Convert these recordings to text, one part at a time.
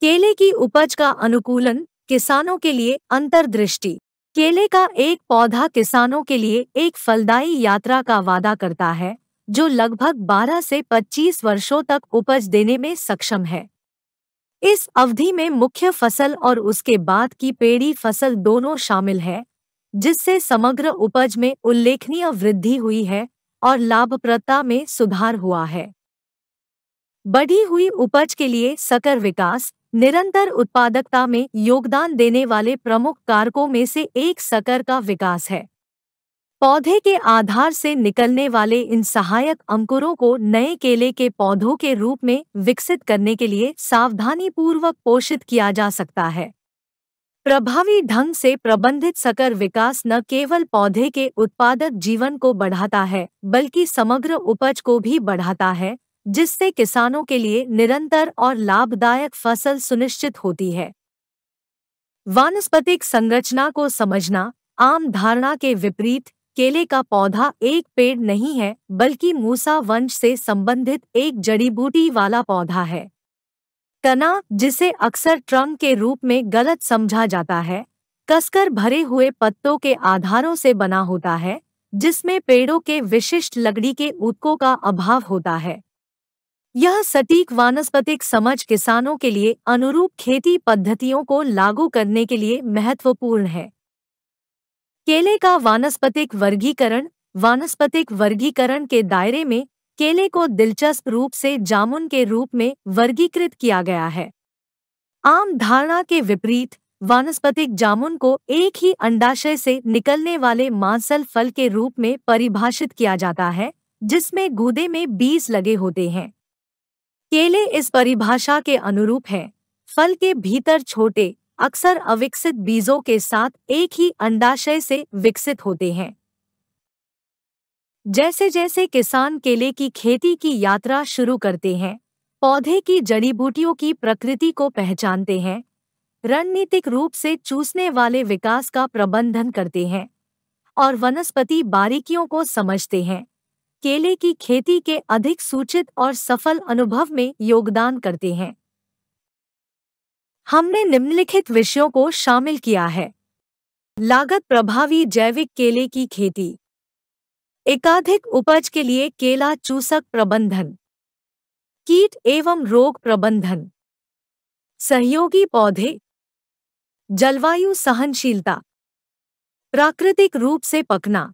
केले की उपज का अनुकूलन किसानों के लिए अंतर्दृष्टि केले का एक पौधा किसानों के लिए एक फलदायी यात्रा का वादा करता है जो लगभग 12 से 25 वर्षों तक उपज देने में सक्षम है इस अवधि में मुख्य फसल और उसके बाद की पेड़ी फसल दोनों शामिल है जिससे समग्र उपज में उल्लेखनीय वृद्धि हुई है और लाभप्रदता में सुधार हुआ है बढ़ी हुई उपज के लिए सकर विकास निरंतर उत्पादकता में योगदान देने वाले प्रमुख कारकों में से एक सकर का विकास है पौधे के आधार से निकलने वाले इन सहायक अंकुरों को नए केले के पौधों के रूप में विकसित करने के लिए सावधानीपूर्वक पोषित किया जा सकता है प्रभावी ढंग से प्रबंधित सकर विकास न केवल पौधे के उत्पादक जीवन को बढ़ाता है बल्कि समग्र उपज को भी बढ़ाता है जिससे किसानों के लिए निरंतर और लाभदायक फसल सुनिश्चित होती है वानस्पतिक संरचना को समझना आम धारणा के विपरीत केले का पौधा एक पेड़ नहीं है बल्कि मूसा वंश से संबंधित एक जड़ी बूटी वाला पौधा है तना जिसे अक्सर ट्रंक के रूप में गलत समझा जाता है कसकर भरे हुए पत्तों के आधारों से बना होता है जिसमें पेड़ों के विशिष्ट लकड़ी के उत्कों का अभाव होता है यह सटीक वानस्पतिक समझ किसानों के लिए अनुरूप खेती पद्धतियों को लागू करने के लिए महत्वपूर्ण है केले का वानस्पतिक वर्गीकरण वानस्पतिक वर्गीकरण के दायरे में केले को दिलचस्प रूप से जामुन के रूप में वर्गीकृत किया गया है आम धारणा के विपरीत वानस्पतिक जामुन को एक ही अंडाशय से निकलने वाले मांसल फल के रूप में परिभाषित किया जाता है जिसमें गूदे में बीज लगे होते हैं केले इस परिभाषा के अनुरूप हैं। फल के भीतर छोटे अक्सर अविकसित बीजों के साथ एक ही अंडाशय से विकसित होते हैं जैसे जैसे किसान केले की खेती की यात्रा शुरू करते हैं पौधे की जड़ी बूटियों की प्रकृति को पहचानते हैं रणनीतिक रूप से चूसने वाले विकास का प्रबंधन करते हैं और वनस्पति बारीकियों को समझते हैं केले की खेती के अधिक सूचित और सफल अनुभव में योगदान करते हैं हमने निम्नलिखित विषयों को शामिल किया है लागत प्रभावी जैविक केले की खेती एकाधिक उपज के लिए केला चूसक प्रबंधन कीट एवं रोग प्रबंधन सहयोगी पौधे जलवायु सहनशीलता प्राकृतिक रूप से पकना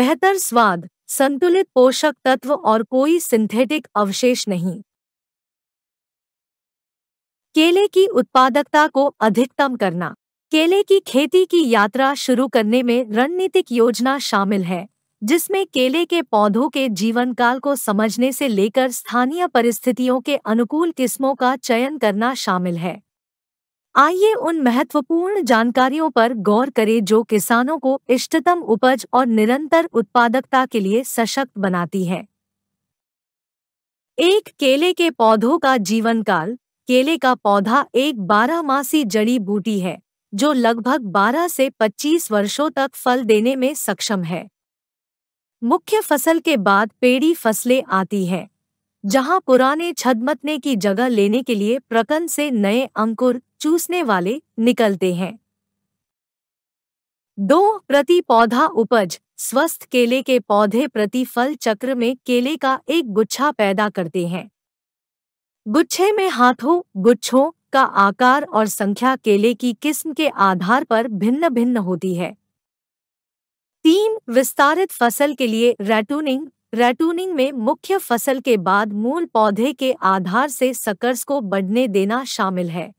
बेहतर स्वाद संतुलित पोषक तत्व और कोई सिंथेटिक अवशेष नहीं केले की उत्पादकता को अधिकतम करना केले की खेती की यात्रा शुरू करने में रणनीतिक योजना शामिल है जिसमें केले के पौधों के जीवनकाल को समझने से लेकर स्थानीय परिस्थितियों के अनुकूल किस्मों का चयन करना शामिल है आइए उन महत्वपूर्ण जानकारियों पर गौर करें जो किसानों को इष्टतम उपज और निरंतर उत्पादकता के लिए सशक्त बनाती है एक केले के पौधों का जीवन काल केले का पौधा एक बारहमासी जड़ी बूटी है जो लगभग 12 से 25 वर्षों तक फल देने में सक्षम है मुख्य फसल के बाद पेड़ी फसलें आती हैं जहां पुराने छदमतने की जगह लेने के लिए प्रकन से नए अंकुर चूसने वाले निकलते हैं दो प्रति पौधा उपज स्वस्थ केले के पौधे प्रति फल चक्र में केले का एक गुच्छा पैदा करते हैं गुच्छे में हाथों गुच्छों का आकार और संख्या केले की किस्म के आधार पर भिन्न भिन्न होती है तीन विस्तारित फसल के लिए रेटूनिंग रेटूनिंग में मुख्य फसल के बाद मूल पौधे के आधार से सकर्स को बढ़ने देना शामिल है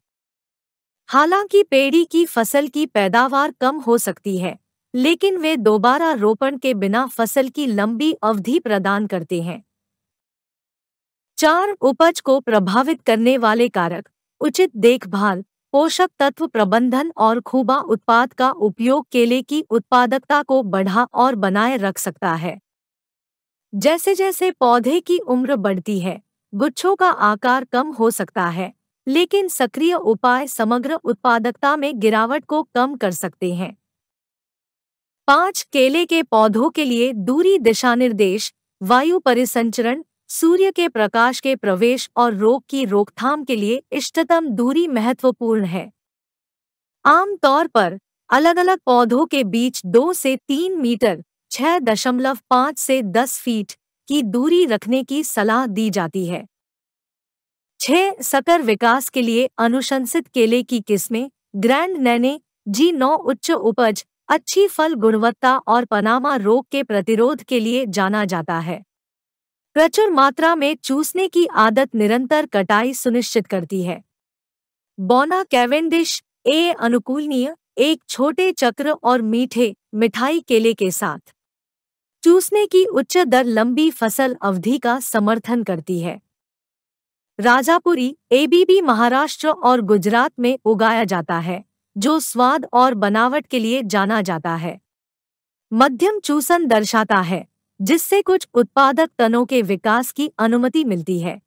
हालांकि पेड़ी की फसल की पैदावार कम हो सकती है लेकिन वे दोबारा रोपण के बिना फसल की लंबी अवधि प्रदान करते हैं चार उपज को प्रभावित करने वाले कारक उचित देखभाल पोषक तत्व प्रबंधन और खूबा उत्पाद का उपयोग केले की उत्पादकता को बढ़ा और बनाए रख सकता है जैसे जैसे पौधे की उम्र बढ़ती है गुच्छों का आकार कम हो सकता है लेकिन सक्रिय उपाय समग्र उत्पादकता में गिरावट को कम कर सकते हैं पांच केले के पौधों के लिए दूरी दिशा निर्देश वायु परिसंचरण सूर्य के प्रकाश के प्रवेश और रोग की रोकथाम के लिए इष्टतम दूरी महत्वपूर्ण है आमतौर पर अलग अलग पौधों के बीच दो से तीन मीटर 6.5 दशमलव से दस फीट की दूरी रखने की सलाह दी जाती है छह सकर विकास के लिए अनुशंसित केले की किस्में ग्रैंड नैने जी नौ उच्च उपज अच्छी फल गुणवत्ता और पनामा रोग के प्रतिरोध के लिए जाना जाता है प्रचुर मात्रा में चूसने की आदत निरंतर कटाई सुनिश्चित करती है बोना कैवेंडिश ए अनुकूलनीय एक छोटे चक्र और मीठे मिठाई केले के साथ चूसने की उच्च दर लंबी फसल अवधि का समर्थन करती है राजापुरी एबीबी महाराष्ट्र और गुजरात में उगाया जाता है जो स्वाद और बनावट के लिए जाना जाता है मध्यम चूसन दर्शाता है जिससे कुछ उत्पादक तनों के विकास की अनुमति मिलती है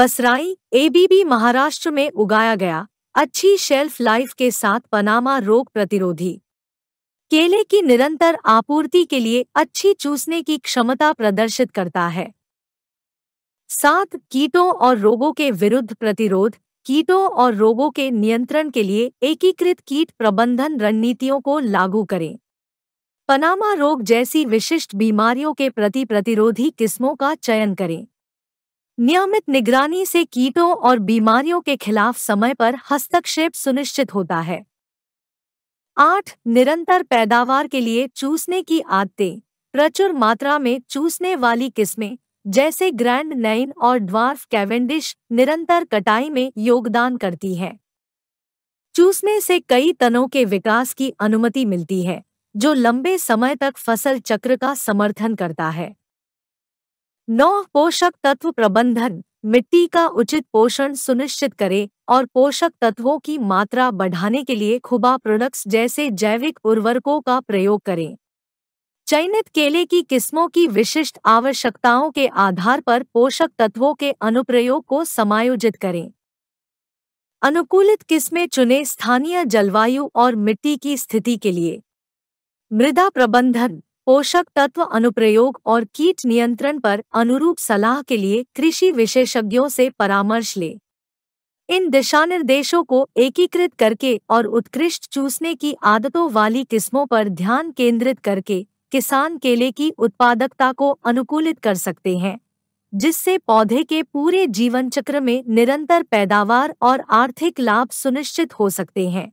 बसराई एबीबी महाराष्ट्र में उगाया गया अच्छी शेल्फ लाइफ के साथ पनामा रोग प्रतिरोधी केले की निरंतर आपूर्ति के लिए अच्छी चूसने की क्षमता प्रदर्शित करता है साथ कीटों और रोगों के विरुद्ध प्रतिरोध कीटों और रोगों के नियंत्रण के लिए एकीकृत कीट प्रबंधन रणनीतियों को लागू करें पनामा रोग जैसी विशिष्ट बीमारियों के प्रति प्रतिरोधी किस्मों का चयन करें नियमित निगरानी से कीटों और बीमारियों के खिलाफ समय पर हस्तक्षेप सुनिश्चित होता है आठ निरंतर पैदावार के लिए चूसने की आदतें प्रचुर मात्रा में चूसने वाली किस्में जैसे ग्रैंड नैन और ड्वार्फ कैवेंडिश निरंतर कटाई में योगदान करती है चूसने से कई तनों के विकास की अनुमति मिलती है जो लंबे समय तक फसल चक्र का समर्थन करता है नौ पोषक तत्व प्रबंधन मिट्टी का उचित पोषण सुनिश्चित करें और पोषक तत्वों की मात्रा बढ़ाने के लिए खुबा प्रोडक्ट्स जैसे जैविक उर्वरकों का प्रयोग करें चयनित केले की किस्मों की विशिष्ट आवश्यकताओं के आधार पर पोषक तत्वों के अनुप्रयोग को समायोजित करें अनुकूलित किस्में चुने स्थानीय जलवायु और मिट्टी की स्थिति के लिए मृदा प्रबंधन पोषक तत्व अनुप्रयोग और कीट नियंत्रण पर अनुरूप सलाह के लिए कृषि विशेषज्ञों से परामर्श लें इन दिशा निर्देशों को एकीकृत करके और उत्कृष्ट चूसने की आदतों वाली किस्मों पर ध्यान केंद्रित करके किसान केले की उत्पादकता को अनुकूलित कर सकते हैं जिससे पौधे के पूरे जीवन चक्र में निरंतर पैदावार और आर्थिक लाभ सुनिश्चित हो सकते हैं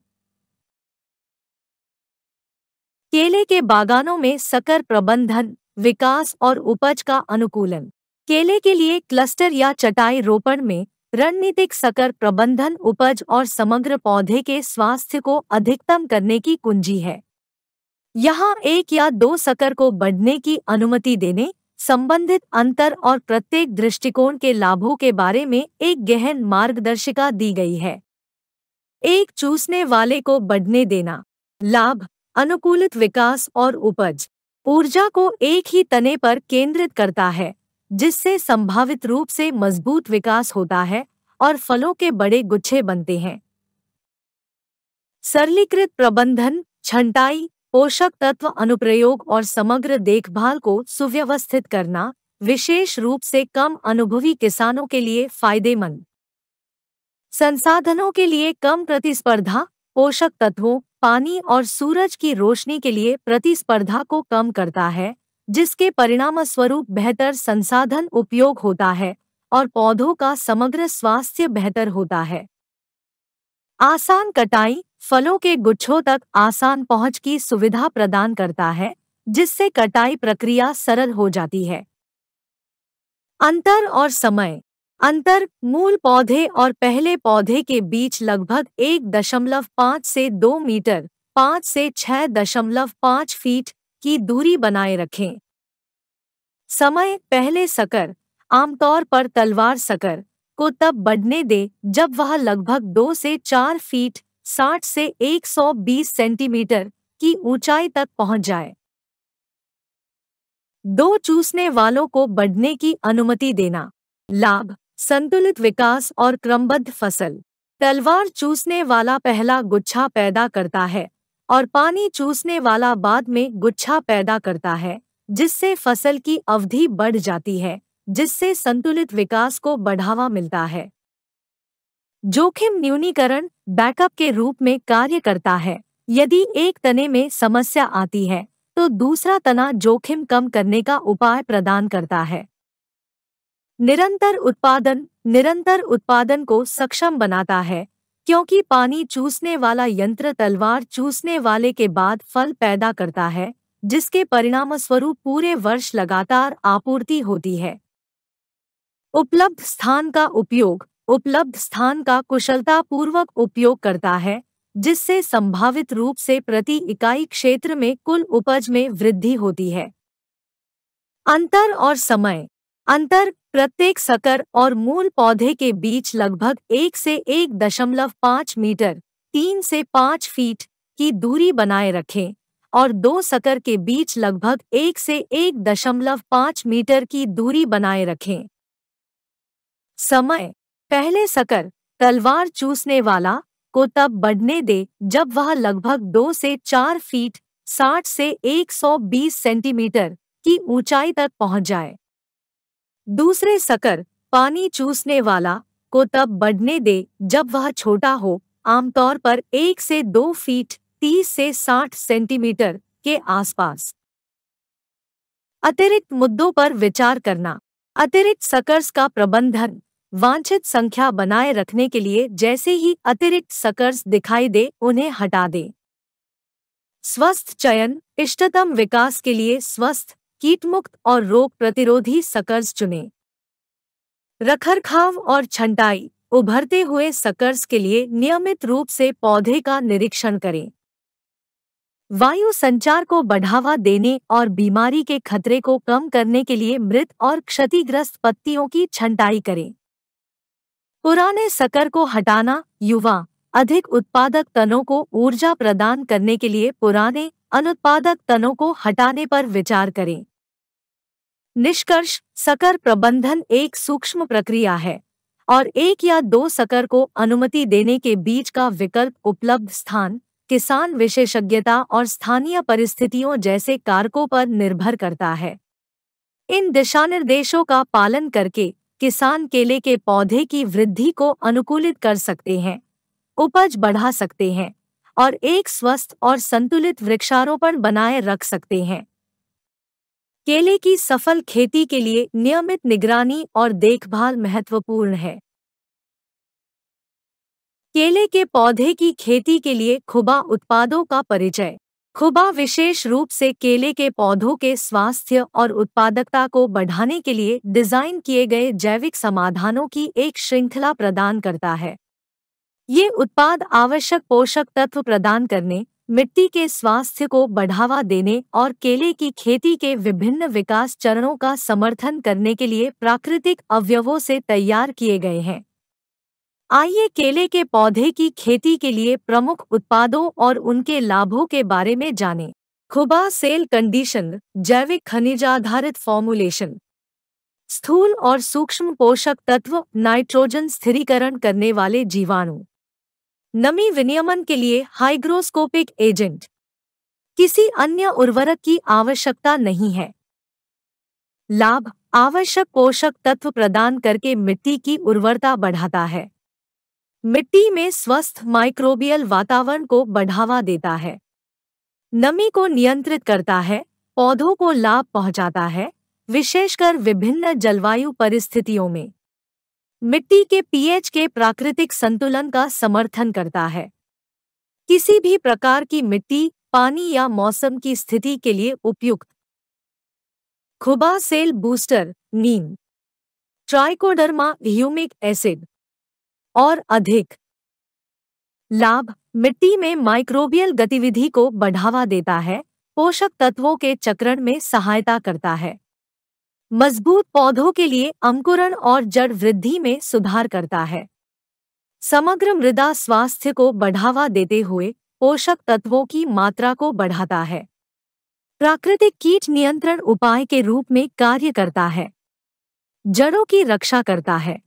केले के बागानों में सकर प्रबंधन विकास और उपज का अनुकूलन केले के लिए क्लस्टर या चटाई रोपण में रणनीतिक सकर प्रबंधन उपज और समग्र पौधे के स्वास्थ्य को अधिकतम करने की कुंजी है यहाँ एक या दो सकर को बढ़ने की अनुमति देने संबंधित अंतर और प्रत्येक दृष्टिकोण के लाभों के बारे में एक गहन मार्गदर्शिका दी गई है एक चूसने वाले को बढ़ने देना लाभ अनुकूलित विकास और उपज ऊर्जा को एक ही तने पर केंद्रित करता है जिससे संभावित रूप से मजबूत विकास होता है और फलों के बड़े गुच्छे बनते हैं सरलीकृत प्रबंधन छंटाई पोषक तत्व अनुप्रयोग और समग्र देखभाल को सुव्यवस्थित करना विशेष रूप से कम अनुभवी किसानों के लिए फायदेमंद संसाधनों के लिए कम प्रतिस्पर्धा पोषक तत्वों पानी और सूरज की रोशनी के लिए प्रतिस्पर्धा को कम करता है जिसके परिणाम स्वरूप बेहतर संसाधन उपयोग होता है और पौधों का समग्र स्वास्थ्य बेहतर होता है आसान कटाई फलों के गुच्छों तक आसान पहुंच की सुविधा प्रदान करता है जिससे कटाई प्रक्रिया सरल हो जाती है अंतर और समय अंतर मूल पौधे और पहले पौधे के बीच लगभग एक दशमलव पाँच से दो मीटर पाँच से छह दशमलव पाँच फीट की दूरी बनाए रखें समय पहले सकर आमतौर पर तलवार सकर को तब बढ़ने दे जब वह लगभग दो से चार फीट साठ से एक सौ बीस सेंटीमीटर की ऊंचाई तक पहुंच जाए दो चूसने वालों को बढ़ने की अनुमति देना लाभ संतुलित विकास और क्रमबद्ध फसल तलवार चूसने वाला पहला गुच्छा पैदा करता है और पानी चूसने वाला बाद में गुच्छा पैदा करता है जिससे फसल की अवधि बढ़ जाती है जिससे संतुलित विकास को बढ़ावा मिलता है जोखिम न्यूनीकरण बैकअप के रूप में कार्य करता है यदि एक तने में समस्या आती है तो दूसरा तना जोखिम कम करने का उपाय प्रदान करता है निरंतर उत्पादन निरंतर उत्पादन को सक्षम बनाता है क्योंकि पानी चूसने वाला यंत्र तलवार चूसने वाले के बाद फल पैदा करता है जिसके परिणाम स्वरूप पूरे वर्ष लगातार आपूर्ति होती है उपलब्ध स्थान का उपयोग उपलब्ध स्थान का कुशलतापूर्वक उपयोग करता है जिससे संभावित रूप से प्रति इकाई क्षेत्र में कुल उपज में वृद्धि होती है अंतर और समय अंतर प्रत्येक सकर और मूल पौधे के बीच लगभग एक से एक दशमलव पाँच मीटर तीन से पाँच फीट की दूरी बनाए रखें और दो सकर के बीच लगभग एक से एक दशमलव पाँच मीटर की दूरी बनाए रखें समय पहले सकर तलवार चूसने वाला को तब बढ़ने दे जब वह लगभग दो से चार फीट साठ से एक सौ बीस सेंटीमीटर की ऊंचाई तक पहुंच जाए दूसरे सकर पानी चूसने वाला को तब बढ़ने दे जब वह छोटा हो आमतौर पर एक से दो फीट तीस से साठ सेंटीमीटर के आसपास अतिरिक्त मुद्दों पर विचार करना अतिरिक्त सकर्स का प्रबंधन वांछित संख्या बनाए रखने के लिए जैसे ही अतिरिक्त सकर्स दिखाई दे उन्हें हटा दे स्वस्थ चयन इष्टतम विकास के लिए स्वस्थ कीटमुक्त और रोग प्रतिरोधी सकर्स चुनें रखरखाव और छंटाई उभरते हुए सकर्स के लिए नियमित रूप से पौधे का निरीक्षण करें वायु संचार को बढ़ावा देने और बीमारी के खतरे को कम करने के लिए मृत और क्षतिग्रस्त पत्तियों की छंटाई करें पुराने सकर को हटाना युवा अधिक उत्पादक तनों को ऊर्जा प्रदान करने के लिए पुराने अनुत्पादक तनों को हटाने पर विचार करें निष्कर्ष सकर प्रबंधन एक सूक्ष्म प्रक्रिया है और एक या दो सकर को अनुमति देने के बीच का विकल्प उपलब्ध स्थान किसान विशेषज्ञता और स्थानीय परिस्थितियों जैसे कारकों पर निर्भर करता है इन दिशा निर्देशों का पालन करके किसान केले के पौधे की वृद्धि को अनुकूलित कर सकते हैं उपज बढ़ा सकते हैं और एक स्वस्थ और संतुलित वृक्षारोपण बनाए रख सकते हैं केले की सफल खेती के लिए नियमित निगरानी और देखभाल महत्वपूर्ण है केले के पौधे की खेती के लिए खुबा उत्पादों का परिचय खुबा विशेष रूप से केले के पौधों के स्वास्थ्य और उत्पादकता को बढ़ाने के लिए डिजाइन किए गए जैविक समाधानों की एक श्रृंखला प्रदान करता है ये उत्पाद आवश्यक पोषक तत्व प्रदान करने मिट्टी के स्वास्थ्य को बढ़ावा देने और केले की खेती के विभिन्न विकास चरणों का समर्थन करने के लिए प्राकृतिक अवयवों से तैयार किए गए हैं आइए केले के पौधे की खेती के लिए प्रमुख उत्पादों और उनके लाभों के बारे में जानें। खुबा सेल कंडीशन जैविक खनिज आधारित फॉर्मुलेशन स्थूल और सूक्ष्म पोषक तत्व नाइट्रोजन स्थिरीकरण करने वाले जीवाणु नमी विनियमन के लिए हाइग्रोस्कोपिक एजेंट किसी अन्य उर्वरक की आवश्यकता नहीं है लाभ आवश्यक पोषक तत्व प्रदान करके मिट्टी की उर्वरता बढ़ाता है मिट्टी में स्वस्थ माइक्रोबियल वातावरण को बढ़ावा देता है नमी को नियंत्रित करता है पौधों को लाभ पहुंचाता है विशेषकर विभिन्न जलवायु परिस्थितियों में मिट्टी के पीएच के प्राकृतिक संतुलन का समर्थन करता है किसी भी प्रकार की मिट्टी पानी या मौसम की स्थिति के लिए उपयुक्त खुबा सेल बूस्टर नीम ट्राइकोडर्मा ह्यूमिक एसिड और अधिक लाभ मिट्टी में माइक्रोबियल गतिविधि को बढ़ावा देता है पोषक तत्वों के चक्रण में सहायता करता है मजबूत पौधों के लिए अंकुरण और जड़ वृद्धि में सुधार करता है समग्र मृदा स्वास्थ्य को बढ़ावा देते हुए पोषक तत्वों की मात्रा को बढ़ाता है प्राकृतिक कीट नियंत्रण उपाय के रूप में कार्य करता है जड़ों की रक्षा करता है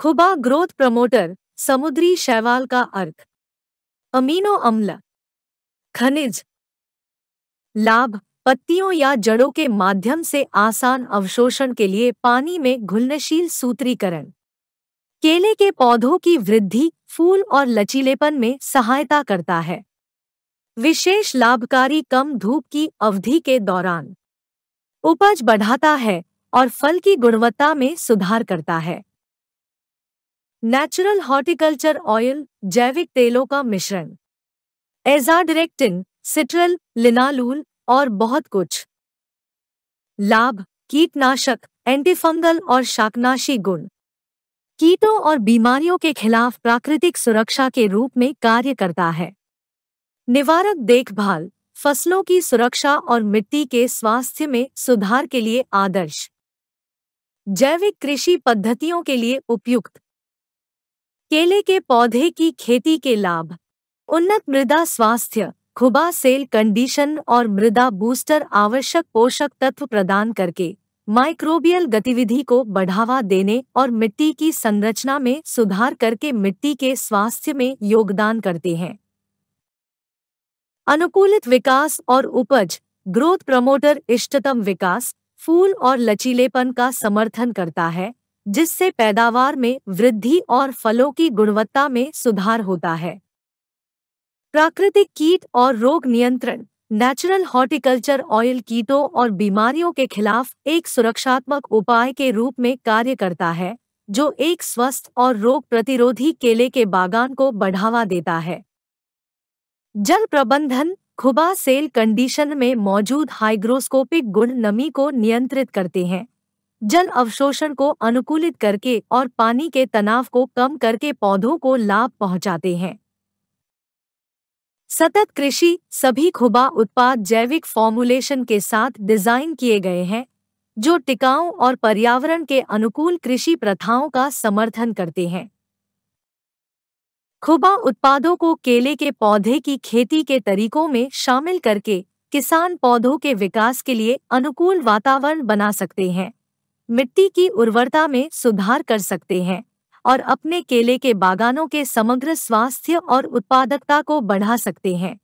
खुबा ग्रोथ प्रमोटर समुद्री शैवाल का अर्थ अमीनो अम्ल खनिज लाभ पत्तियों या जड़ों के माध्यम से आसान अवशोषण के लिए पानी में घुलनशील सूत्रीकरण केले के पौधों की वृद्धि फूल और लचीलेपन में सहायता करता है विशेष लाभकारी कम धूप की अवधि के दौरान उपज बढ़ाता है और फल की गुणवत्ता में सुधार करता है नेचुरल हॉर्टिकल्चर ऑयल जैविक तेलों का मिश्रण एजाडिरेक्टिन सिट्रल लिनालूल और बहुत कुछ लाभ कीटनाशक एंटीफंगल और शाकनाशी गुण कीटों और बीमारियों के खिलाफ प्राकृतिक सुरक्षा के रूप में कार्य करता है निवारक देखभाल फसलों की सुरक्षा और मिट्टी के स्वास्थ्य में सुधार के लिए आदर्श जैविक कृषि पद्धतियों के लिए उपयुक्त केले के पौधे की खेती के लाभ उन्नत मृदा स्वास्थ्य खुबा सेल कंडीशन और मृदा बूस्टर आवश्यक पोषक तत्व प्रदान करके माइक्रोबियल गतिविधि को बढ़ावा देने और मिट्टी की संरचना में सुधार करके मिट्टी के स्वास्थ्य में योगदान करते हैं अनुकूलित विकास और उपज ग्रोथ प्रमोटर इष्टतम विकास फूल और लचीलेपन का समर्थन करता है जिससे पैदावार में वृद्धि और फलों की गुणवत्ता में सुधार होता है प्राकृतिक कीट और रोग नियंत्रण नेचुरल हॉर्टिकल्चर ऑयल कीटों और बीमारियों के खिलाफ एक सुरक्षात्मक उपाय के रूप में कार्य करता है जो एक स्वस्थ और रोग प्रतिरोधी केले के बागान को बढ़ावा देता है जल प्रबंधन खुबा सेल कंडीशन में मौजूद हाइग्रोस्कोपिक गुण नमी को नियंत्रित करते हैं जल अवशोषण को अनुकूलित करके और पानी के तनाव को कम करके पौधों को लाभ पहुंचाते हैं सतत कृषि सभी खुबा उत्पाद जैविक फॉर्मुलेशन के साथ डिजाइन किए गए हैं जो टिकाऊ और पर्यावरण के अनुकूल कृषि प्रथाओं का समर्थन करते हैं खुबा उत्पादों को केले के पौधे की खेती के तरीकों में शामिल करके किसान पौधों के विकास के लिए अनुकूल वातावरण बना सकते हैं मिट्टी की उर्वरता में सुधार कर सकते हैं और अपने केले के बागानों के समग्र स्वास्थ्य और उत्पादकता को बढ़ा सकते हैं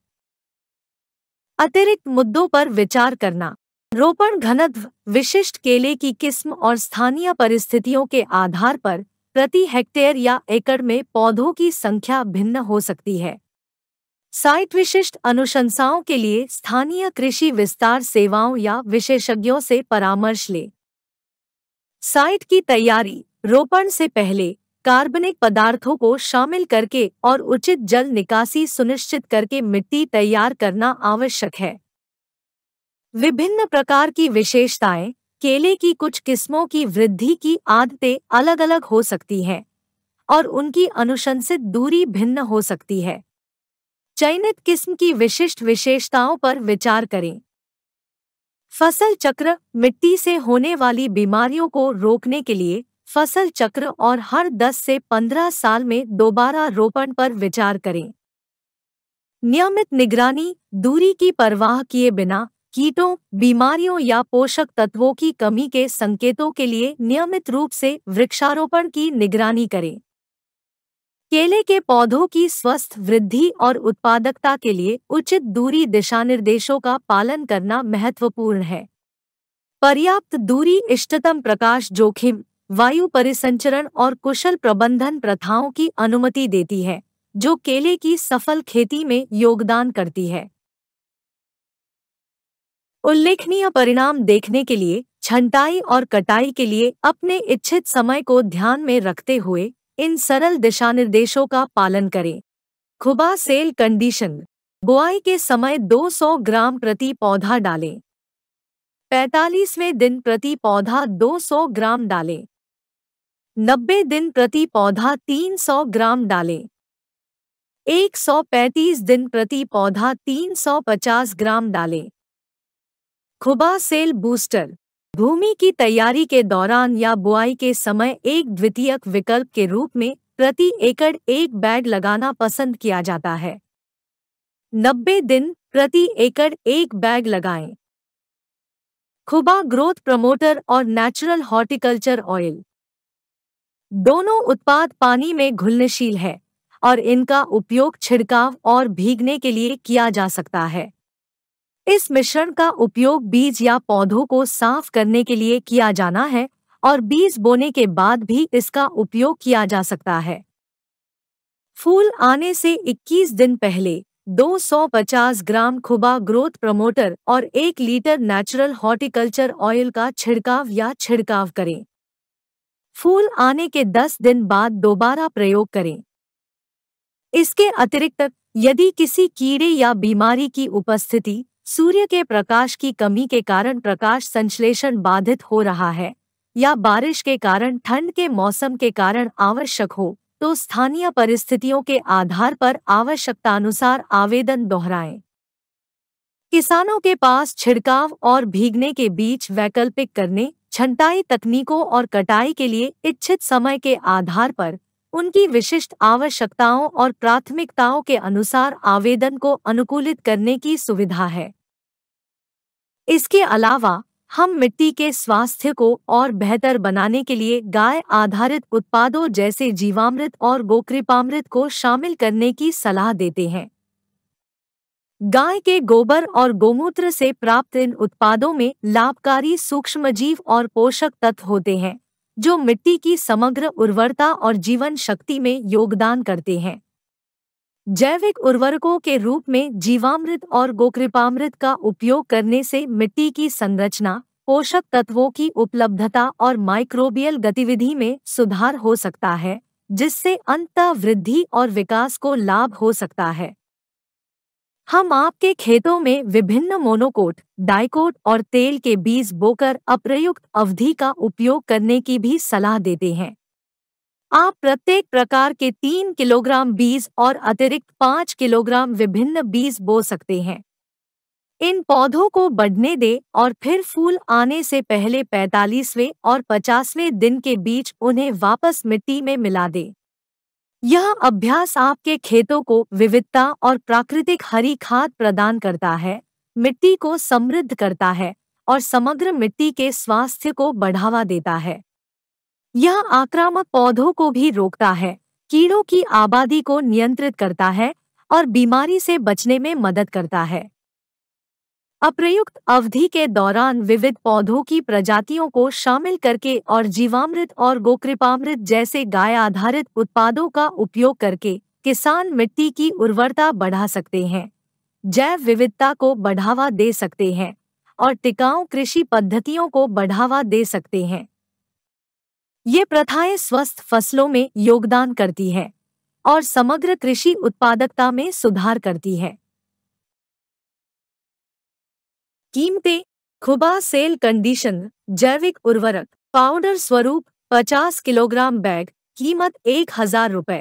अतिरिक्त मुद्दों पर विचार करना रोपण घनत्व विशिष्ट केले की किस्म और स्थानीय परिस्थितियों के आधार पर प्रति हेक्टेयर या एकड़ में पौधों की संख्या भिन्न हो सकती है साइट विशिष्ट अनुशंसाओं के लिए स्थानीय कृषि विस्तार सेवाओं या विशेषज्ञों से परामर्श लें साइट की तैयारी रोपण से पहले कार्बनिक पदार्थों को शामिल करके और उचित जल निकासी सुनिश्चित करके मिट्टी तैयार करना आवश्यक है विभिन्न प्रकार की विशेषताएं केले की कुछ किस्मों की वृद्धि की आदतें अलग अलग हो सकती हैं और उनकी अनुशंसित दूरी भिन्न हो सकती है चयनित किस्म की विशिष्ट विशेषताओं पर विचार करें फसल चक्र मिट्टी से होने वाली बीमारियों को रोकने के लिए फसल चक्र और हर 10 से 15 साल में दोबारा रोपण पर विचार करें नियमित निगरानी दूरी की परवाह किए बिना कीटों बीमारियों या पोषक तत्वों की कमी के संकेतों के लिए नियमित रूप से वृक्षारोपण की निगरानी करें केले के पौधों की स्वस्थ वृद्धि और उत्पादकता के लिए उचित दूरी दिशा निर्देशों का पालन करना महत्वपूर्ण है पर्याप्त दूरी इष्टतम प्रकाश जोखिम वायु परिसंचरण और कुशल प्रबंधन प्रथाओं की अनुमति देती है जो केले की सफल खेती में योगदान करती है उल्लेखनीय परिणाम देखने के लिए छंटाई और कटाई के लिए अपने इच्छित समय को ध्यान में रखते हुए इन सरल दिशा निर्देशों का पालन करें खुबा सेल कंडीशन बुआई के समय 200 ग्राम प्रति पौधा डालें पैतालीसवें दिन प्रति पौधा 200 ग्राम डालें नब्बे दिन प्रति पौधा 300 ग्राम डालें 135 दिन प्रति पौधा 350 ग्राम डालें खुबा सेल बूस्टर भूमि की तैयारी के दौरान या बुआई के समय एक द्वितीयक विकल्प के रूप में प्रति एकड़ एक बैग लगाना पसंद किया जाता है 90 दिन प्रति एकड़ एक बैग लगाएं खुबा ग्रोथ प्रमोटर और नेचुरल हॉर्टिकल्चर ऑयल दोनों उत्पाद पानी में घुलनशील है और इनका उपयोग छिड़काव और भीगने के लिए किया जा सकता है इस मिश्रण का उपयोग बीज या पौधों को साफ करने के लिए किया जाना है और बीज बोने के बाद भी इसका उपयोग किया जा सकता है फूल आने से 21 दिन पहले 250 ग्राम खुबा ग्रोथ प्रमोटर और एक लीटर नेचुरल हॉर्टिकल्चर ऑयल का छिड़काव या छिड़काव करें फूल आने के 10 दिन बाद दोबारा प्रयोग करें इसके अतिरिक्त यदि किसी कीड़े या बीमारी की उपस्थिति सूर्य के प्रकाश की कमी के कारण प्रकाश संश्लेषण बाधित हो रहा है या बारिश के कारण ठंड के मौसम के कारण आवश्यक हो तो स्थानीय परिस्थितियों के आधार पर आवश्यकतानुसार आवेदन दोहराएं किसानों के पास छिड़काव और भीगने के बीच वैकल्पिक करने छंटाई तकनीकों और कटाई के लिए इच्छित समय के आधार पर उनकी विशिष्ट आवश्यकताओं और प्राथमिकताओं के अनुसार आवेदन को अनुकूलित करने की सुविधा है इसके अलावा हम मिट्टी के स्वास्थ्य को और बेहतर बनाने के लिए गाय आधारित उत्पादों जैसे जीवामृत और गोकृपामृत को शामिल करने की सलाह देते हैं गाय के गोबर और गोमूत्र से प्राप्त इन उत्पादों में लाभकारी सूक्ष्मजीव और पोषक तत्व होते हैं जो मिट्टी की समग्र उर्वरता और जीवन शक्ति में योगदान करते हैं जैविक उर्वरकों के रूप में जीवामृत और गोकृपामृत का उपयोग करने से मिट्टी की संरचना पोषक तत्वों की उपलब्धता और माइक्रोबियल गतिविधि में सुधार हो सकता है जिससे अंत वृद्धि और विकास को लाभ हो सकता है हम आपके खेतों में विभिन्न मोनोकोट डाइकोट और तेल के बीज बोकर अप्रयुक्त अवधि का उपयोग करने की भी सलाह देते हैं आप प्रत्येक प्रकार के तीन किलोग्राम बीज और अतिरिक्त पाँच किलोग्राम विभिन्न बीज बो सकते हैं इन पौधों को बढ़ने दे और फिर फूल आने से पहले 45वें और 50वें दिन के बीच उन्हें वापस मिट्टी में मिला दें यह अभ्यास आपके खेतों को विविधता और प्राकृतिक हरी खाद प्रदान करता है मिट्टी को समृद्ध करता है और समग्र मिट्टी के स्वास्थ्य को बढ़ावा देता है यह आक्रामक पौधों को भी रोकता है कीड़ों की आबादी को नियंत्रित करता है और बीमारी से बचने में मदद करता है अप्रयुक्त अवधि के दौरान विविध पौधों की प्रजातियों को शामिल करके और जीवामृत और गोकृपामृत जैसे गाय आधारित उत्पादों का उपयोग करके किसान मिट्टी की उर्वरता बढ़ा सकते हैं जैव विविधता को बढ़ावा दे सकते हैं और टिकाऊ कृषि पद्धतियों को बढ़ावा दे सकते हैं ये प्रथाएं स्वस्थ फसलों में योगदान करती हैं और समग्र कृषि उत्पादकता में सुधार करती हैं कीमतें खुबा सेल कंडीशन जैविक उर्वरक पाउडर स्वरूप 50 किलोग्राम बैग कीमत एक हजार रुपये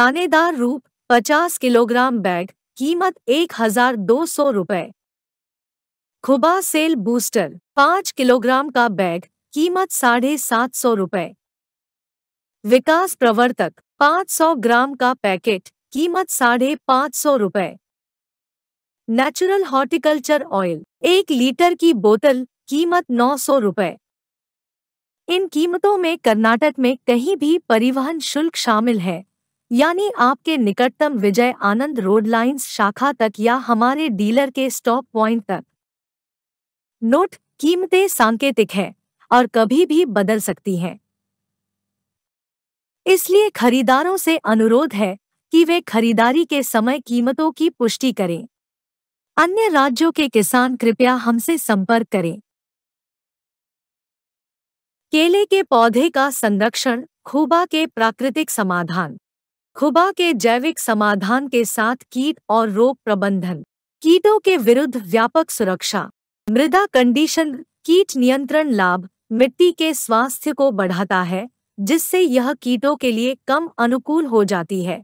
दानेदार रूप 50 किलोग्राम बैग कीमत एक हजार दो सौ रुपये खुबा सेल बूस्टर 5 किलोग्राम का बैग कीमत साढ़े सात सौ रुपये विकास प्रवर्तक 500 ग्राम का पैकेट कीमत साढ़े पाँच सौ रुपये नेचुरल हॉर्टिकल्चर ऑयल एक लीटर की बोतल कीमत नौ सौ रूपए इन कीमतों में कर्नाटक में कहीं भी परिवहन शुल्क शामिल है यानी आपके निकटतम विजय आनंद रोड लाइन्स शाखा तक या हमारे डीलर के स्टॉप पॉइंट तक नोट कीमतें सांकेतिक हैं और कभी भी बदल सकती हैं इसलिए खरीदारों से अनुरोध है कि वे खरीदारी के समय कीमतों की पुष्टि करें अन्य राज्यों के किसान कृपया हमसे संपर्क करें केले के पौधे का संरक्षण खुबा के प्राकृतिक समाधान खुबा के जैविक समाधान के साथ कीट और रोग प्रबंधन कीटों के विरुद्ध व्यापक सुरक्षा मृदा कंडीशन कीट नियंत्रण लाभ मिट्टी के स्वास्थ्य को बढ़ाता है जिससे यह कीटों के लिए कम अनुकूल हो जाती है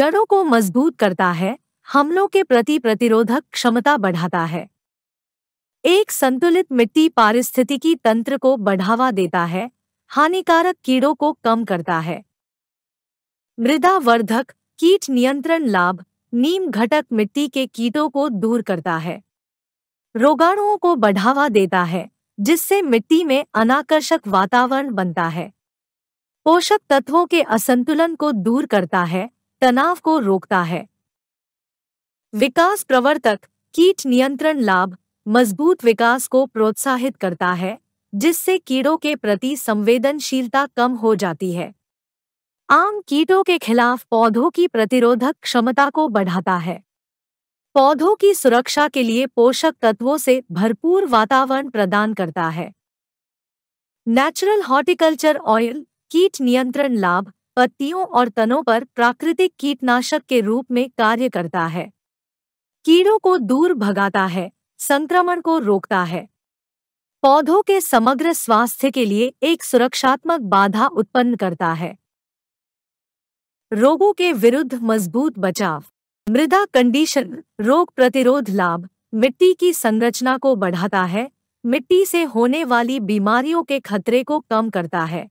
जड़ों को मजबूत करता है हमलों के प्रति प्रतिरोधक क्षमता बढ़ाता है एक संतुलित मिट्टी पारिस्थितिकी तंत्र को बढ़ावा देता है हानिकारक कीड़ों को कम करता है मृदा वर्धक कीट नियंत्रण लाभ नीम घटक मिट्टी के कीटों को दूर करता है रोगाणुओं को बढ़ावा देता है जिससे मिट्टी में अनाकर्षक वातावरण बनता है पोषक तत्वों के असंतुलन को दूर करता है तनाव को रोकता है विकास प्रवर्तक कीट नियंत्रण लाभ मजबूत विकास को प्रोत्साहित करता है जिससे कीड़ों के प्रति संवेदनशीलता कम हो जाती है आम कीटों के खिलाफ पौधों की प्रतिरोधक क्षमता को बढ़ाता है पौधों की सुरक्षा के लिए पोषक तत्वों से भरपूर वातावरण प्रदान करता है नेचुरल हॉर्टिकल्चर ऑयल कीट नियंत्रण लाभ पत्तियों और तनों पर प्राकृतिक कीटनाशक के रूप में कार्य करता है कीड़ों को दूर भगाता है संक्रमण को रोकता है पौधों के समग्र स्वास्थ्य के लिए एक सुरक्षात्मक बाधा उत्पन्न करता है रोगों के विरुद्ध मजबूत बचाव मृदा कंडीशन रोग प्रतिरोध लाभ मिट्टी की संरचना को बढ़ाता है मिट्टी से होने वाली बीमारियों के खतरे को कम करता है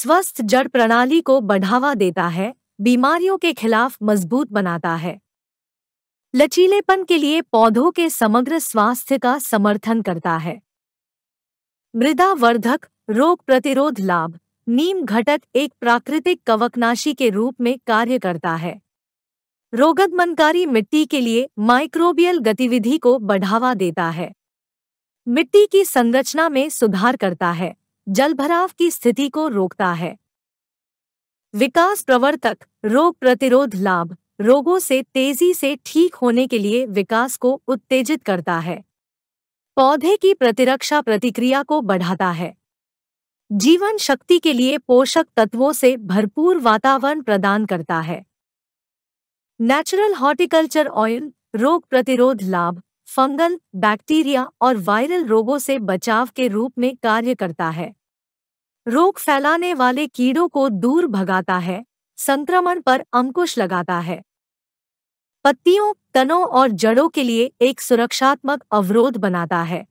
स्वस्थ जड़ प्रणाली को बढ़ावा देता है बीमारियों के खिलाफ मजबूत बनाता है लचीलेपन के लिए पौधों के समग्र स्वास्थ्य का समर्थन करता है मृदा वर्धक रोग प्रतिरोध लाभ नीम घटक एक प्राकृतिक कवकनाशी के रूप में कार्य करता है रोगदमनकारी मिट्टी के लिए माइक्रोबियल गतिविधि को बढ़ावा देता है मिट्टी की संरचना में सुधार करता है जलभराव की स्थिति को रोकता है विकास प्रवर्तक रोग प्रतिरोध लाभ रोगों से तेजी से ठीक होने के लिए विकास को उत्तेजित करता है पौधे की प्रतिरक्षा प्रतिक्रिया को बढ़ाता है जीवन शक्ति के लिए पोषक तत्वों से भरपूर वातावरण प्रदान करता है नेचुरल हॉर्टिकल्चर ऑयल रोग प्रतिरोध लाभ फंगल बैक्टीरिया और वायरल रोगों से बचाव के रूप में कार्य करता है रोग फैलाने वाले कीड़ों को दूर भगाता है संक्रमण पर अंकुश लगाता है पत्तियों तनों और जड़ों के लिए एक सुरक्षात्मक अवरोध बनाता है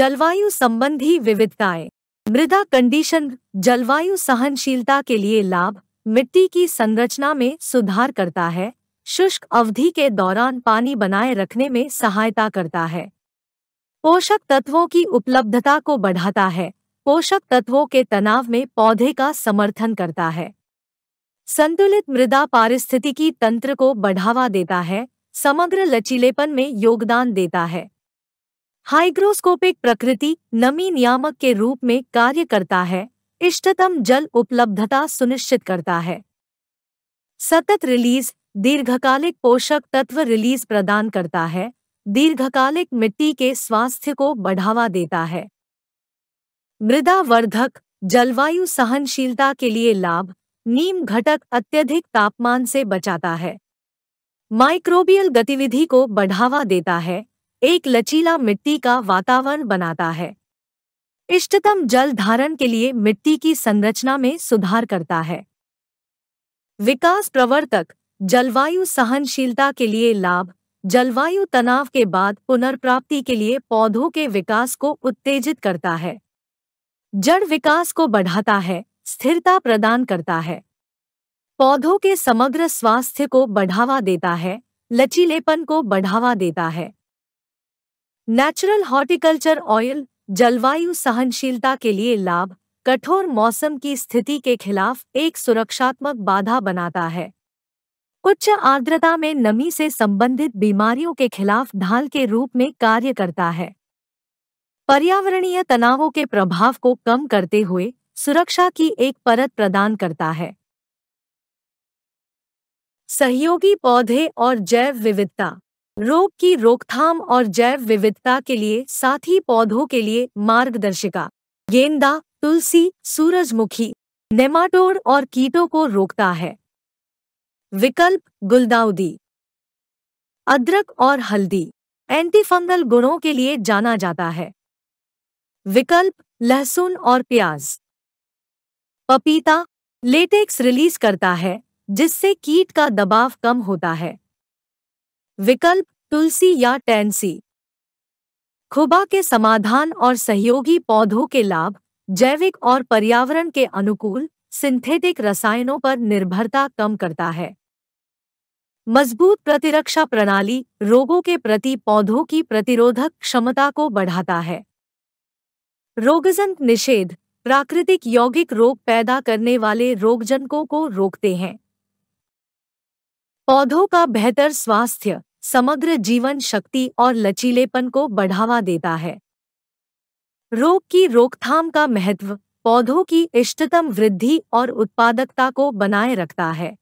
जलवायु संबंधी विविधताएं मृदा कंडीशन जलवायु सहनशीलता के लिए लाभ मिट्टी की संरचना में सुधार करता है शुष्क अवधि के दौरान पानी बनाए रखने में सहायता करता है पोषक तत्वों की उपलब्धता को बढ़ाता है पोषक तत्वों के तनाव में पौधे का समर्थन करता है संतुलित मृदा पारिस्थितिकी तंत्र को बढ़ावा देता है समग्र लचीलेपन में योगदान देता है हाइग्रोस्कोपिक प्रकृति नमी नियामक के रूप में कार्य करता है इष्टतम जल उपलब्धता सुनिश्चित करता है सतत रिलीज दीर्घकालिक पोषक तत्व रिलीज प्रदान करता है दीर्घकालिक मिट्टी के स्वास्थ्य को बढ़ावा देता है मृदा वर्धक जलवायु सहनशीलता के लिए लाभ नीम घटक अत्यधिक तापमान से बचाता है माइक्रोबियल गतिविधि को बढ़ावा देता है एक लचीला मिट्टी का वातावरण बनाता है इष्टतम जल धारण के लिए मिट्टी की संरचना में सुधार करता है विकास प्रवर्तक जलवायु सहनशीलता के लिए लाभ जलवायु तनाव के बाद पुनर्प्राप्ति के लिए पौधों के विकास को उत्तेजित करता है जड़ विकास को बढ़ाता है स्थिरता प्रदान करता है पौधों के समग्र स्वास्थ्य को बढ़ावा देता है लचीलेपन को बढ़ावा देता है नेचुरल हॉर्टिकल्चर ऑयल जलवायु सहनशीलता के लिए लाभ कठोर मौसम की स्थिति के खिलाफ एक सुरक्षात्मक बाधा बनाता है उच्च आर्द्रता में नमी से संबंधित बीमारियों के खिलाफ ढाल के रूप में कार्य करता है पर्यावरणीय तनावों के प्रभाव को कम करते हुए सुरक्षा की एक परत प्रदान करता है सहयोगी पौधे और जैव विविधता रोग की रोकथाम और जैव विविधता के लिए साथी पौधों के लिए मार्गदर्शिका गेंदा तुलसी सूरजमुखी नेमाटोड और कीटों को रोकता है विकल्प गुलदाउदी अदरक और हल्दी एंटीफंगल गुणों के लिए जाना जाता है विकल्प लहसुन और प्याज पपीता लेटेक्स रिलीज करता है जिससे कीट का दबाव कम होता है विकल्प तुलसी या टेंसी खुबा के समाधान और सहयोगी पौधों के लाभ जैविक और पर्यावरण के अनुकूल सिंथेटिक रसायनों पर निर्भरता कम करता है मजबूत प्रतिरक्षा प्रणाली रोगों के प्रति पौधों की प्रतिरोधक क्षमता को बढ़ाता है रोगजंत निषेध प्राकृतिक यौगिक रोग पैदा करने वाले रोगजनकों को रोकते हैं पौधों का बेहतर स्वास्थ्य समग्र जीवन शक्ति और लचीलेपन को बढ़ावा देता है रोग की रोकथाम का महत्व पौधों की इष्टतम वृद्धि और उत्पादकता को बनाए रखता है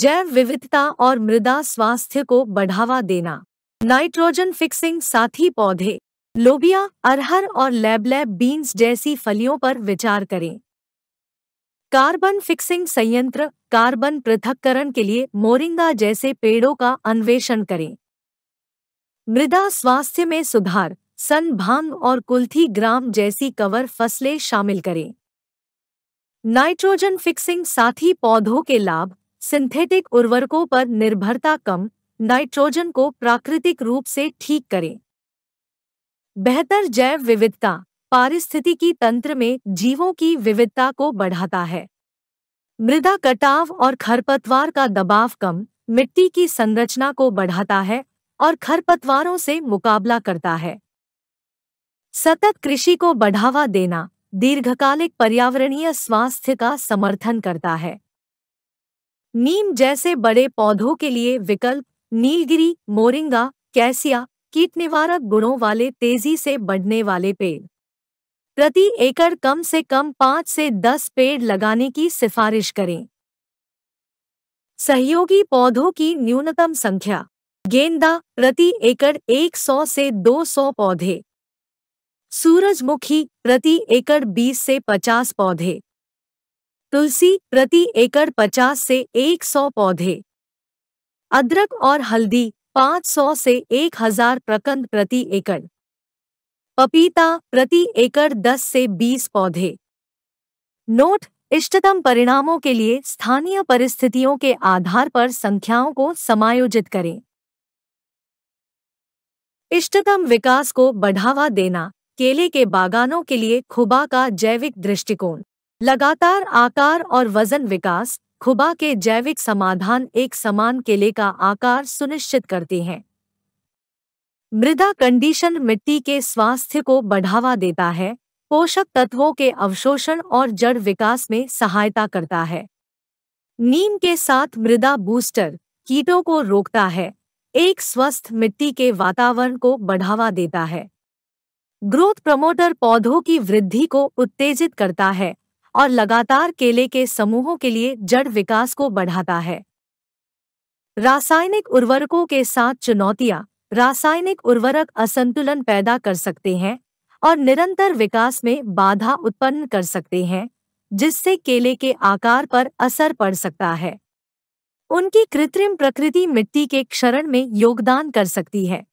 जैव विविधता और मृदा स्वास्थ्य को बढ़ावा देना नाइट्रोजन फिक्सिंग साथी पौधे लोबिया अरहर और लैबलैब बीन्स जैसी फलियों पर विचार करें कार्बन फिक्सिंग संयंत्र कार्बन पृथककरण के लिए मोरिंगा जैसे पेड़ों का अन्वेषण करें मृदा स्वास्थ्य में सुधार सन भांग और कुल्थी ग्राम जैसी कवर फसलें शामिल करें नाइट्रोजन फिक्सिंग साथी पौधों के लाभ सिंथेटिक उर्वरकों पर निर्भरता कम नाइट्रोजन को प्राकृतिक रूप से ठीक करें बेहतर जैव विविधता पारिस्थितिकी तंत्र में जीवों की विविधता को बढ़ाता है मृदा कटाव और खरपतवार का दबाव कम मिट्टी की संरचना को बढ़ाता है और खरपतवारों से मुकाबला करता है सतत कृषि को बढ़ावा देना दीर्घकालिक पर्यावरणीय स्वास्थ्य का समर्थन करता है नीम जैसे बड़े पौधों के लिए विकल्प नीलगिरी मोरिंगा कैसिया कीट निवारक गुणों वाले तेजी से बढ़ने वाले पेड़ प्रति एकड़ कम से कम पांच से दस पेड़ लगाने की सिफारिश करें सहयोगी पौधों की न्यूनतम संख्या गेंदा प्रति एकड़ 100 से 200 पौधे सूरजमुखी प्रति एकड़ 20 से 50 पौधे तुलसी प्रति एकड़ 50 से 100 पौधे अदरक और हल्दी 500 से 1000 प्रकंद प्रति एकड़ पपीता प्रति एकड़ 10 से 20 पौधे नोट इष्टतम परिणामों के लिए स्थानीय परिस्थितियों के आधार पर संख्याओं को समायोजित करें इष्टतम विकास को बढ़ावा देना केले के बागानों के लिए खुबा का जैविक दृष्टिकोण लगातार आकार और वजन विकास खुबा के जैविक समाधान एक समान केले का आकार सुनिश्चित करते हैं मृदा कंडीशन मिट्टी के स्वास्थ्य को बढ़ावा देता है पोषक तत्वों के अवशोषण और जड़ विकास में सहायता करता है नीम के साथ मृदा बूस्टर कीटों को रोकता है एक स्वस्थ मिट्टी के वातावरण को बढ़ावा देता है ग्रोथ प्रमोटर पौधों की वृद्धि को उत्तेजित करता है और लगातार केले के समूहों के लिए जड़ विकास को बढ़ाता है रासायनिक उर्वरकों के साथ चुनौतियां रासायनिक उर्वरक असंतुलन पैदा कर सकते हैं और निरंतर विकास में बाधा उत्पन्न कर सकते हैं जिससे केले के आकार पर असर पड़ सकता है उनकी कृत्रिम प्रकृति मिट्टी के क्षरण में योगदान कर सकती है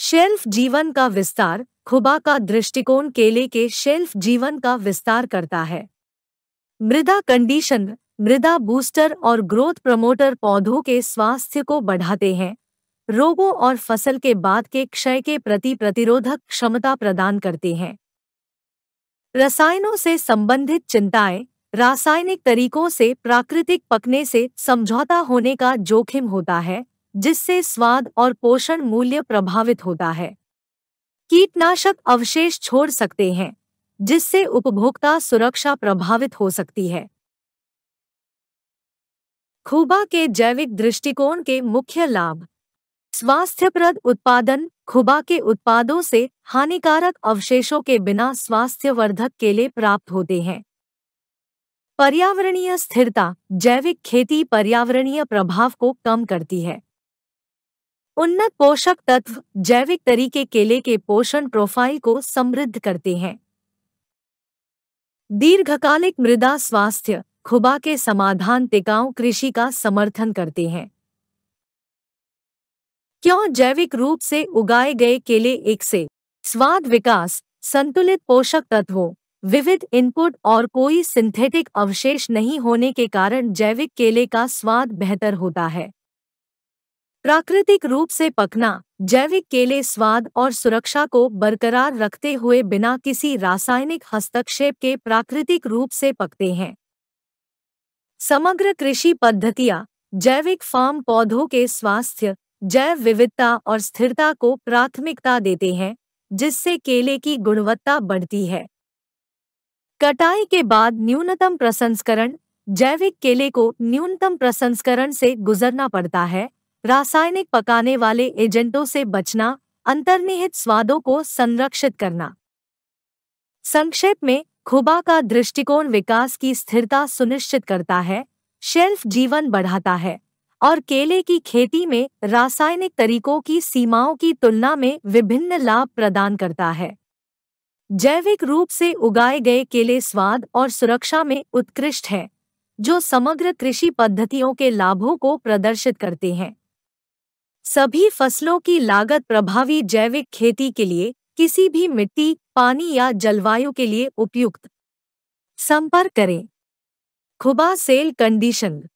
शेल्फ जीवन का विस्तार खुबा का दृष्टिकोण केले के शेल्फ जीवन का विस्तार करता है मृदा कंडीशन मृदा बूस्टर और ग्रोथ प्रमोटर पौधों के स्वास्थ्य को बढ़ाते हैं रोगों और फसल के बाद के क्षय के प्रति प्रतिरोधक क्षमता प्रदान करते हैं रसायनों से संबंधित चिंताएं रासायनिक तरीकों से प्राकृतिक पकने से समझौता होने का जोखिम होता है जिससे स्वाद और पोषण मूल्य प्रभावित होता है कीटनाशक अवशेष छोड़ सकते हैं जिससे उपभोक्ता सुरक्षा प्रभावित हो सकती है खुबा के जैविक दृष्टिकोण के मुख्य लाभ स्वास्थ्यप्रद उत्पादन खुबा के उत्पादों से हानिकारक अवशेषों के बिना स्वास्थ्यवर्धक केले प्राप्त होते हैं पर्यावरणीय स्थिरता जैविक खेती पर्यावरणीय प्रभाव को कम करती है उन्नत पोषक तत्व जैविक तरीके केले के पोषण प्रोफाइल को समृद्ध करते हैं दीर्घकालिक मृदा स्वास्थ्य खुबा के समाधान टिकाऊ कृषि का समर्थन करते हैं क्यों जैविक रूप से उगाए गए केले एक से स्वाद विकास संतुलित पोषक तत्वों विविध इनपुट और कोई सिंथेटिक अवशेष नहीं होने के कारण जैविक केले का स्वाद बेहतर होता है प्राकृतिक रूप से पकना जैविक केले स्वाद और सुरक्षा को बरकरार रखते हुए बिना किसी रासायनिक हस्तक्षेप के प्राकृतिक रूप से पकते हैं समग्र कृषि पद्धतियां जैविक फार्म पौधों के स्वास्थ्य जैव विविधता और स्थिरता को प्राथमिकता देते हैं जिससे केले की गुणवत्ता बढ़ती है कटाई के बाद न्यूनतम प्रसंस्करण जैविक केले को न्यूनतम प्रसंस्करण से गुजरना पड़ता है रासायनिक पकाने वाले एजेंटों से बचना अंतर्निहित स्वादों को संरक्षित करना संक्षेप में खुबा का दृष्टिकोण विकास की स्थिरता सुनिश्चित करता है शेल्फ जीवन बढ़ाता है और केले की खेती में रासायनिक तरीकों की सीमाओं की तुलना में विभिन्न लाभ प्रदान करता है जैविक रूप से उगाए गए केले स्वाद और सुरक्षा में उत्कृष्ट हैं जो समग्र कृषि पद्धतियों के लाभों को प्रदर्शित करते हैं सभी फसलों की लागत प्रभावी जैविक खेती के लिए किसी भी मिट्टी पानी या जलवायु के लिए उपयुक्त संपर्क करें खुबा सेल कंडीशन